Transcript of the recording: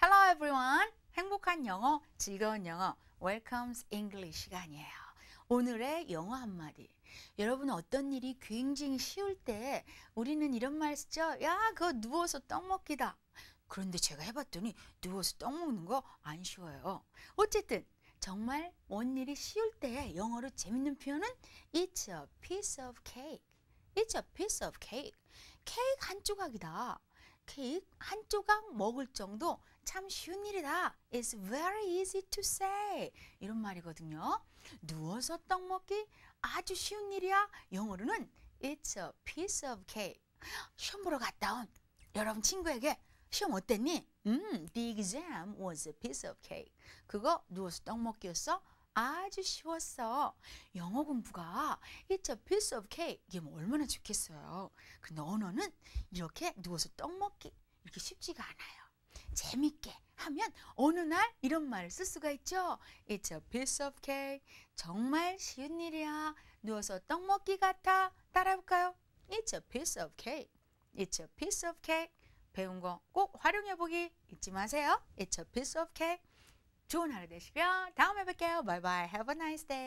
Hello everyone. 행복한 영어, 즐거운 영어, Welcome's English 시간이에요. 오늘의 영어 한마디. 여러분 어떤 일이 굉장히 쉬울 때 우리는 이런 말 쓰죠. 야, 그거 누워서 떡 먹기다. 그런데 제가 해봤더니 누워서 떡 먹는 거 안 쉬워요. 어쨌든 정말 원일이 쉬울 때 영어로 재밌는 표현은 It's a piece of cake. It's a piece of cake. 케이크 한 조각이다. 케이크 한 조각 먹을 정도 참 쉬운 일이다. It's very easy to say. 이런 말이거든요. 누워서 떡 먹기 아주 쉬운 일이야. 영어로는 It's a piece of cake. 시험 보러 갔다 온 여러분 친구에게 시험 어땠니? 음, the exam was a piece of cake. 그거 누워서 떡 먹기였어? 아주 쉬웠어. 영어 공부가 It's a piece of cake. 이게 뭐 얼마나 좋겠어요. 근데 그 언어는 이렇게 누워서 떡 먹기 이렇게 쉽지가 않아요. 재밌게 하면 어느 날 이런 말을 쓸 수가 있죠. It's a piece of cake. 정말 쉬운 일이야. 누워서 떡 먹기 같아. 따라해볼까요? It's a piece of cake. It's a piece of cake. 배운 거 꼭 활용해보기 잊지 마세요. It's a piece of cake. 좋은 하루 되시고요. 다음에 뵐게요. Bye bye. Have a nice day.